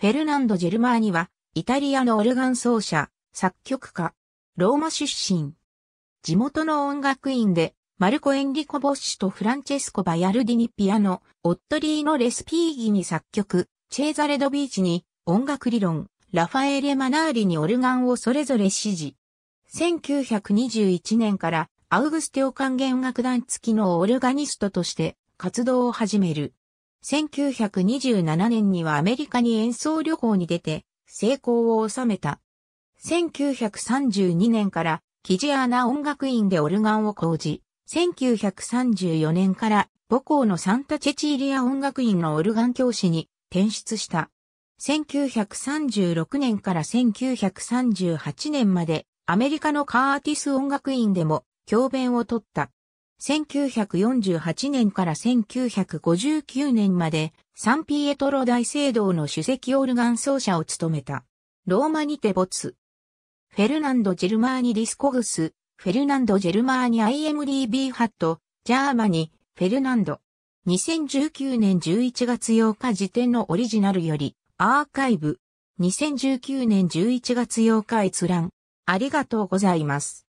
フェルナンド・ジェルマーニは、イタリアのオルガン奏者、作曲家、ローマ出身。地元の音楽院で、マルコ・エンリコ・ボッシュとフランチェスコ・バヤルディニ・ピアノ、オットリーノ・レスピーギに作曲、チェーザレ・ドビーチに音楽理論、ラファエレ・マナーリにオルガンをそれぞれ指示。1921年からアウグステオ管弦楽団付きのオルガニストとして活動を始める。1927年にはアメリカに演奏旅行に出て、成功を収めた。1932年から、キジアーナ音楽院でオルガンを講じ、1934年から母校のサンタチェチーリア音楽院のオルガン教師に転出した。1936年から1938年までアメリカのカーティス音楽院でも教鞭を取った。1948年から1959年までサンピエトロ大聖堂の主席オルガン奏者を務めた。ローマにて没。フェルナンド・ジェルマーニ・ディスコグス、フェルナンド・ジェルマーニ IMDB ハット、ジャーマニ、フェルナンド。2019年11月8日時点のオリジナルより、アーカイブ。2019年11月8日閲覧。ありがとうございます。